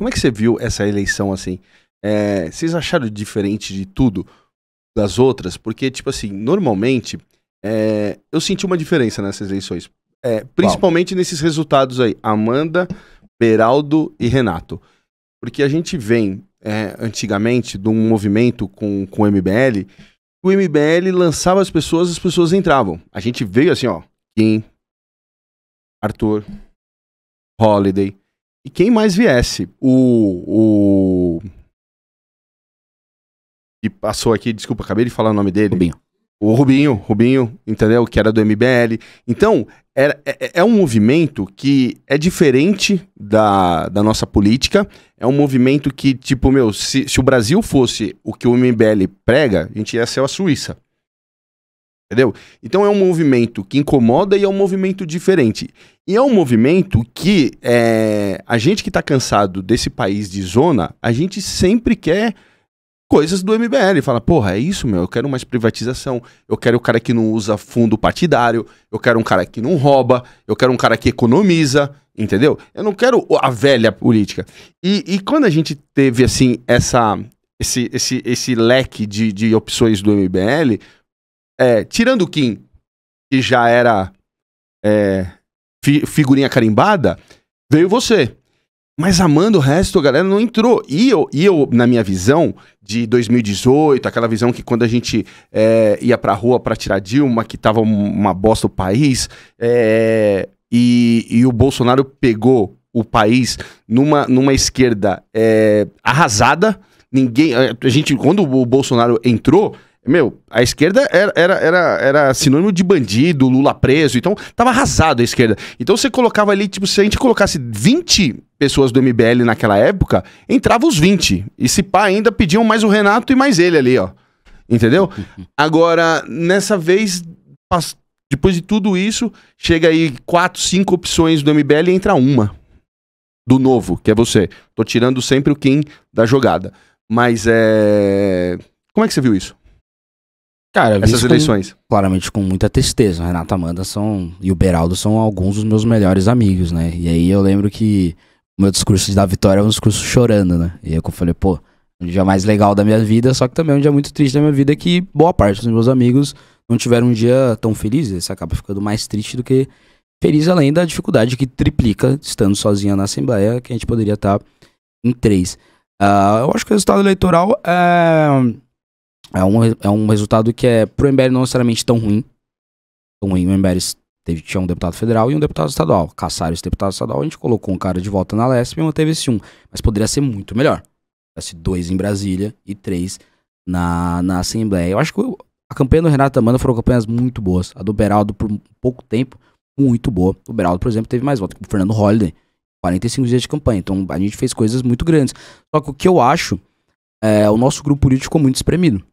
Como é que você viu essa eleição assim? É, vocês acharam diferente de tudo das outras? Porque, tipo assim, normalmente é, eu senti uma diferença nessas eleições. É, principalmente Bom. nesses resultados aí: Amanda, Beraldo e Renato. Porque a gente vem é, antigamente de um movimento com, com o MBL. O MBL lançava as pessoas, as pessoas entravam. A gente veio assim, ó. Kim, Arthur, Holiday, e quem mais viesse? O. o... Que passou aqui, desculpa, acabei de falar o nome dele. Rubinho. O Rubinho, Rubinho, entendeu? Que era do MBL. Então, é, é, é, um movimento que é diferente da, da nossa política. É um movimento que, tipo, meu, se, se o Brasil fosse o que o MBL prega, a gente ia ser a Suíça. Entendeu? Então é um movimento que incomoda e é um movimento diferente. E é um movimento que é, a gente que está cansado desse país de zona, a gente sempre quer coisas do MBL. Fala, porra, é isso, meu, eu quero mais privatização, eu quero o cara que não usa fundo partidário, eu quero um cara que não rouba, eu quero um cara que economiza, entendeu? Eu não quero a velha política. E, e quando a gente teve, assim, essa, esse, esse, esse leque de, de opções do MBL é, tirando o Kim, que já era é, fi figurinha carimbada, veio você. Mas amando o resto, a galera não entrou. E eu, e eu na minha visão de 2018, aquela visão que quando a gente é, ia pra rua pra tirar Dilma, que tava uma bosta o país, é, e, e o Bolsonaro pegou o país numa, numa esquerda é, arrasada. Ninguém. A gente, quando o Bolsonaro entrou, meu, a esquerda era, era, era, era sinônimo de bandido, Lula preso, então tava arrasado a esquerda. Então você colocava ali, tipo, se a gente colocasse 20 pessoas do MBL naquela época, entrava os 20. E se pá, ainda pediam mais o Renato e mais ele ali, ó. Entendeu? Agora, nessa vez, depois de tudo isso, chega aí quatro, cinco opções do MBL e entra uma. Do novo, que é você. Tô tirando sempre o Kim da jogada. Mas é. Como é que você viu isso? Cara, eu essas eleições. Com, claramente com muita tristeza. Renata Amanda são e o Beraldo são alguns dos meus melhores amigos, né? E aí eu lembro que o meu discurso da vitória é um discurso chorando, né? E aí eu falei, pô, um dia mais legal da minha vida, só que também é um dia muito triste da minha vida que boa parte dos meus amigos não tiveram um dia tão feliz. Você acaba ficando mais triste do que feliz, além da dificuldade que triplica estando sozinha na Assembleia, que a gente poderia estar tá em três. Uh, eu acho que o resultado eleitoral é é um, é um resultado que é pro MBL não necessariamente tão ruim. Tão ruim. O MBL teve, tinha um deputado federal e um deputado estadual. Caçaram esse deputado estadual, a gente colocou um cara de volta na Lesp e manteve esse um. Mas poderia ser muito melhor. Tivesse dois em Brasília e três na, na Assembleia. Eu acho que a campanha do Renato Amanda foram campanhas muito boas. A do Beraldo, por pouco tempo, muito boa. O Beraldo, por exemplo, teve mais votos que o Fernando Holliday. 45 dias de campanha. Então a gente fez coisas muito grandes. Só que o que eu acho é o nosso grupo político ficou muito espremido.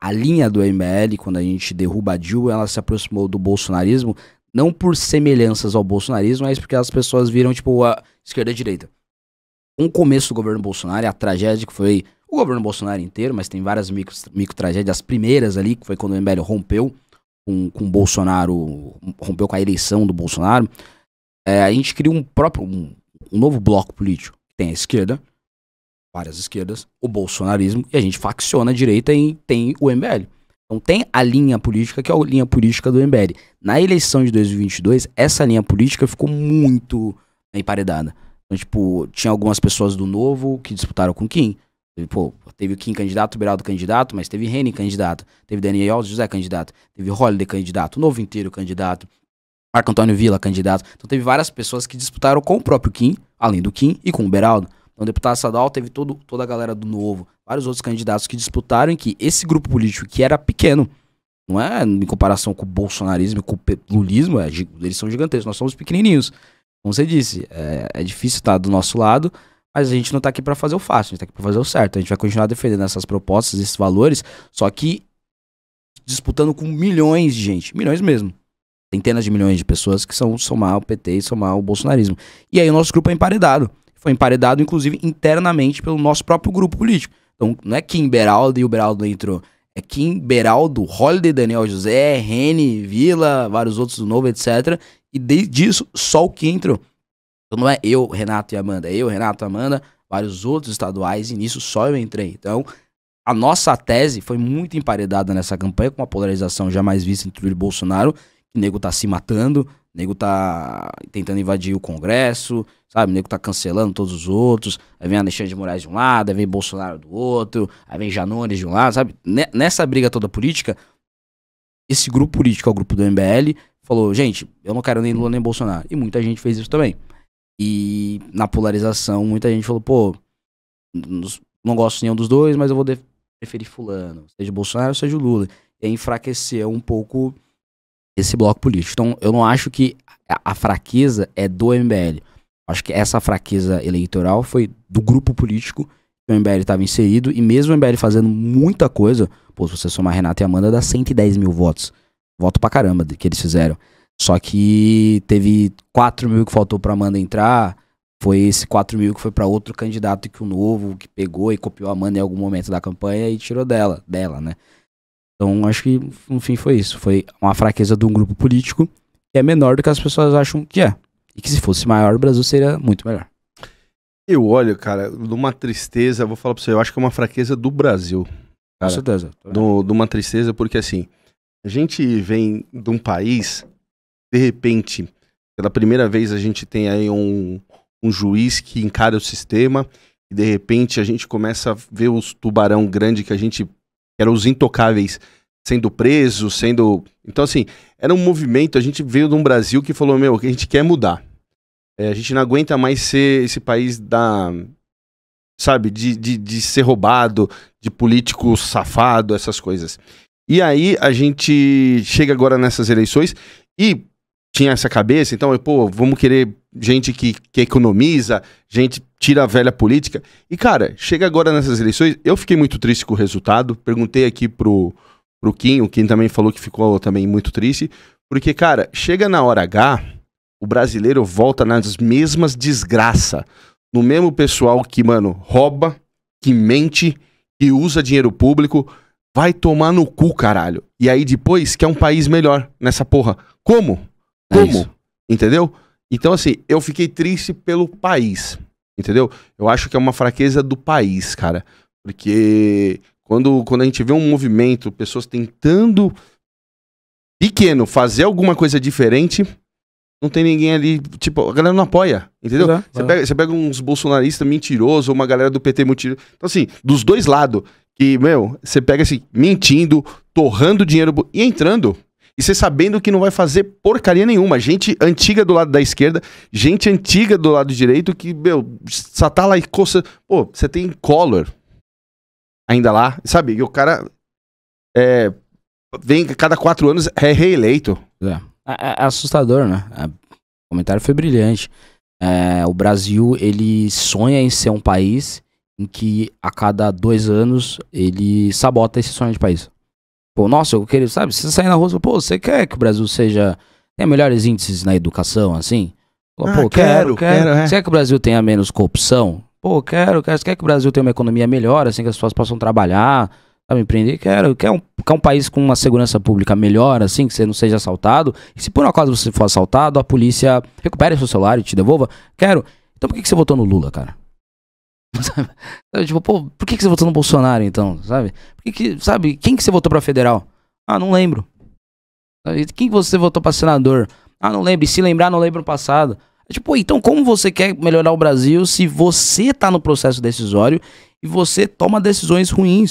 A, linha do ML, quando a gente derruba a Dilma, ela se aproximou do bolsonarismo, não por semelhanças ao bolsonarismo, mas porque as pessoas viram, tipo, a esquerda e a direita. um começo do governo Bolsonaro, a tragédia que foi o governo Bolsonaro inteiro, mas tem várias micro, micro tragédias. As primeiras ali, que foi quando o MBL rompeu com, com o Bolsonaro, rompeu com a eleição do Bolsonaro, é, a gente criou um próprio, um, um novo bloco político. Tem a esquerda, várias esquerdas, o bolsonarismo, e a gente facciona a direita e tem o MBL. Então tem a linha política, que é a linha política do MBL. Na eleição de 2022, essa linha política ficou muito emparedada. Então, tipo, tinha algumas pessoas do Novo que disputaram com Kim. Teve, pô, teve o Kim candidato, o Beraldo candidato, mas teve Reni candidato. Teve Daniel Alves José candidato. Teve Holliday candidato. O Novo inteiro candidato. Marco Antônio Vila candidato. Então teve várias pessoas que disputaram com o próprio Kim, além do Kim, e com o Beraldo. Então, o deputado estadual teve todo, toda a galera do Novo, vários outros candidatos que disputaram em que esse grupo político, que era pequeno, não é em comparação com o bolsonarismo e com o lulismo, é, eles são gigantescos, nós somos pequenininhos. Como você disse, é, é difícil estar do nosso lado, mas a gente não está aqui para fazer o fácil, a gente está aqui para fazer o certo. A gente vai continuar defendendo essas propostas, esses valores, só que disputando com milhões de gente, milhões mesmo. Centenas de milhões de pessoas que são somar o PT e somar o bolsonarismo. E aí o nosso grupo é emparedado foi emparedado, inclusive, internamente pelo nosso próprio grupo político. Então, não é Kim Beraldo e o Beraldo entrou. É Kim Beraldo, Holiday, Daniel José, Rene, Vila, vários outros do Novo, etc. E desde disso, só o que entrou. Então não é eu, Renato e Amanda, é eu, Renato, e Amanda, vários outros estaduais, e nisso só eu entrei. Então, a nossa tese foi muito emparedada nessa campanha, com uma polarização jamais vista entre o Bolsonaro, que o nego tá se matando, o nego tá tentando invadir o Congresso, Sabe, o nego tá cancelando todos os outros. Aí vem Alexandre de Moraes de um lado, aí vem Bolsonaro do outro, aí vem Janones de um lado, sabe? Nessa briga toda política, esse grupo político, é o grupo do MBL, falou: gente, eu não quero nem Lula nem Bolsonaro. E muita gente fez isso também. E na polarização, muita gente falou: pô, não gosto nenhum dos dois, mas eu vou preferir Fulano, seja Bolsonaro, seja Lula. E enfraqueceu um pouco esse bloco político. Então, eu não acho que a, a fraqueza é do MBL. Acho que essa fraqueza eleitoral foi do grupo político que o MBL estava inserido, e mesmo o MBL fazendo muita coisa, pô, se você somar Renata e Amanda, dá 110 mil votos. Voto pra caramba que eles fizeram. Só que teve 4 mil que faltou pra Amanda entrar, foi esse 4 mil que foi para outro candidato que o novo, que pegou e copiou a Amanda em algum momento da campanha e tirou dela, dela, né? Então acho que, no fim, foi isso. Foi uma fraqueza de um grupo político que é menor do que as pessoas acham que é. E que se fosse maior, o Brasil seria muito melhor. Eu olho, cara, numa tristeza, vou falar pra você, eu acho que é uma fraqueza do Brasil. Cara, Com certeza. de uma tristeza, porque assim, a gente vem de um país, de repente, pela primeira vez a gente tem aí um, um juiz que encara o sistema, e de repente a gente começa a ver os tubarão grande que a gente. que eram os intocáveis sendo preso, sendo. Então, assim, era um movimento. A gente veio de um Brasil que falou: meu, a gente quer é mudar. É, a gente não aguenta mais ser esse país da. Sabe? De, de, de ser roubado, de político safado, essas coisas. E aí a gente chega agora nessas eleições e tinha essa cabeça, então, pô, vamos querer gente que, que economiza, gente tira a velha política. E, cara, chega agora nessas eleições, eu fiquei muito triste com o resultado, perguntei aqui pro, pro Kim, o Kim também falou que ficou também muito triste, porque, cara, chega na hora H, o brasileiro volta nas mesmas desgraça, no mesmo pessoal que, mano, rouba, que mente, que usa dinheiro público, vai tomar no cu, caralho. E aí depois quer um país melhor nessa porra. Como? É Como? É entendeu? Então, assim, eu fiquei triste pelo país, entendeu? Eu acho que é uma fraqueza do país, cara. Porque quando, quando a gente vê um movimento, pessoas tentando pequeno fazer alguma coisa diferente, não tem ninguém ali. Tipo, a galera não apoia, entendeu? Uhum. Você, é. pega, você pega uns bolsonaristas mentirosos ou uma galera do PT mentiroso. Então, assim, dos dois lados, que, meu, você pega assim, mentindo, torrando dinheiro e entrando. E você sabendo que não vai fazer porcaria nenhuma. Gente antiga do lado da esquerda, gente antiga do lado direito que, meu, só tá lá e coça. Pô, você tem color ainda lá, sabe? E o cara é, vem cada quatro anos é reeleito. É. é, é, é assustador, né? É, o comentário foi brilhante. É, o Brasil ele sonha em ser um país em que a cada dois anos ele sabota esse sonho de país. Pô, nossa, eu queria, sabe? Se você sair na rua, pô, você quer que o Brasil seja tem melhores índices na educação, assim? Ah, pô, ah, quero, quero. quero, quero. É. Você quer que o Brasil tenha menos corrupção? Pô, quero, quero, você quer que o Brasil tenha uma economia melhor, assim, que as pessoas possam trabalhar, sabe, empreender? Quero, quer um, quer um país com uma segurança pública melhor, assim, que você não seja assaltado. E se por um acaso você for assaltado, a polícia recupere seu celular e te devolva. Quero. Então por que, que você votou no Lula, cara? Sabe? Tipo, pô, por que, que você votou no Bolsonaro, então, sabe? Por que, que sabe, quem que você votou pra federal? Ah, não lembro. Quem que você votou pra senador? Ah, não lembro. E se lembrar, não lembro no passado. É tipo, então como você quer melhorar o Brasil se você tá no processo decisório e você toma decisões ruins?